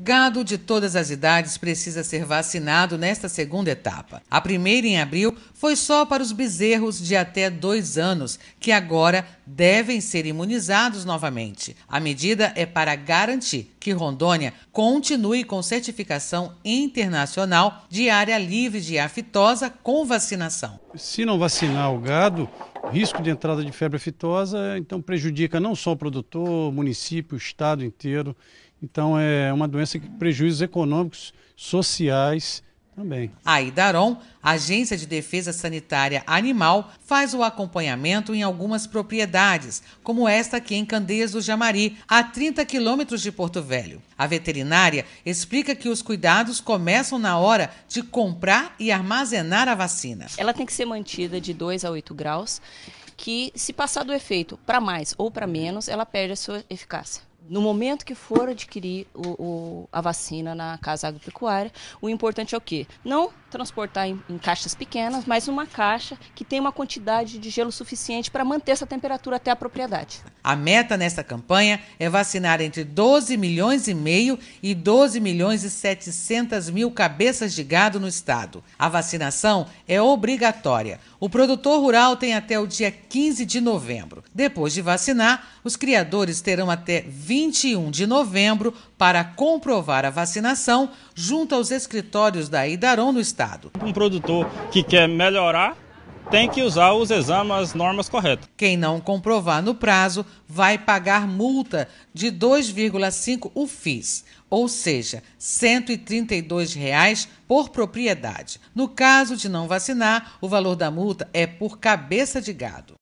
Gado de todas as idades precisa ser vacinado nesta segunda etapa. A primeira, em abril, foi só para os bezerros de até dois anos, que agora devem ser imunizados novamente. A medida é para garantir que Rondônia continue com certificação internacional de área livre de aftosa com vacinação. Se não vacinar o gado, risco de entrada de febre aftosa, então prejudica não só o produtor, o município, o estado inteiro. Então é uma doença que prejuízos econômicos, sociais também. A Idaron, Agência de Defesa Sanitária Animal, faz o acompanhamento em algumas propriedades, como esta aqui em Candeias do Jamari, a 30 quilômetros de Porto Velho. A veterinária explica que os cuidados começam na hora de comprar e armazenar a vacina. Ela tem que ser mantida de 2 a 8 graus, que se passar do efeito para mais ou para menos, ela perde a sua eficácia no momento que for adquirir o, o, a vacina na casa agropecuária, o importante é o quê? Não transportar em, em caixas pequenas, mas uma caixa que tenha uma quantidade de gelo suficiente para manter essa temperatura até a propriedade. A meta nessa campanha é vacinar entre 12 milhões e meio e 12 milhões e 700 mil cabeças de gado no estado. A vacinação é obrigatória. O produtor rural tem até o dia 15 de novembro. Depois de vacinar, os criadores terão até 20 21 de novembro para comprovar a vacinação junto aos escritórios da Idaron no estado. Um produtor que quer melhorar tem que usar os exames, as normas corretas. Quem não comprovar no prazo vai pagar multa de 2,5 UFIS, ou seja, R$ 132 reais por propriedade. No caso de não vacinar, o valor da multa é por cabeça de gado.